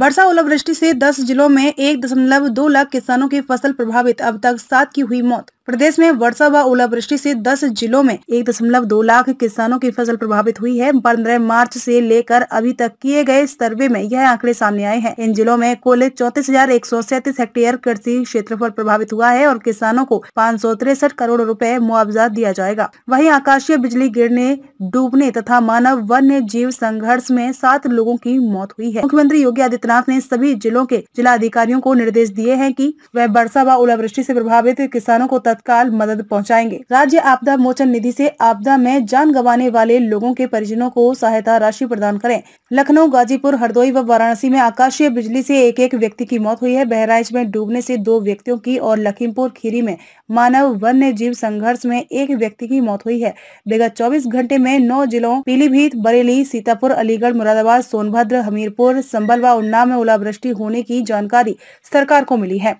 वर्षा ओलावृष्टि से 10 जिलों में एक दशमलव दो लाख किसानों की फसल प्रभावित अब तक सात की हुई मौत प्रदेश में वर्षा व ओलावृष्टि से 10 जिलों में एक दशमलव दो लाख किसानों की फसल प्रभावित हुई है पंद्रह मार्च से लेकर अभी तक किए गए सर्वे में यह आंकड़े सामने आए हैं इन जिलों में कुल चौतीस हजार एक सौ सैंतीस हेक्टेयर कृषि क्षेत्रफल प्रभावित हुआ है और किसानों को पाँच सौ तिरसठ करोड़ रूपए मुआवजा दिया जाएगा वही आकाशीय बिजली गिरने डूबने तथा मानव वन्य जीव संघर्ष में सात लोगों की मौत हुई है मुख्यमंत्री योगी आदित्यनाथ ने सभी जिलों के जिला अधिकारियों को निर्देश दिए हैं कि वह वर्षा व ओलावृष्टि से प्रभावित किसानों को तत्व तत्काल मदद पहुंचाएंगे राज्य आपदा मोचन निधि से आपदा में जान गंवाने वाले लोगों के परिजनों को सहायता राशि प्रदान करें लखनऊ गाजीपुर हरदोई व वाराणसी में आकाशीय बिजली से एक एक व्यक्ति की मौत हुई है बहराइच में डूबने से दो व्यक्तियों की और लखीमपुर खीरी में मानव वन्य जीव संघर्ष में एक व्यक्ति की मौत हुई है विगत चौबीस घंटे में नौ जिलों पीलीभीत बरेली सीतापुर अलीगढ़ मुरादाबाद सोनभद्र हमीरपुर संबल व उन्नाव में ओलावृष्टि होने की जानकारी सरकार को मिली है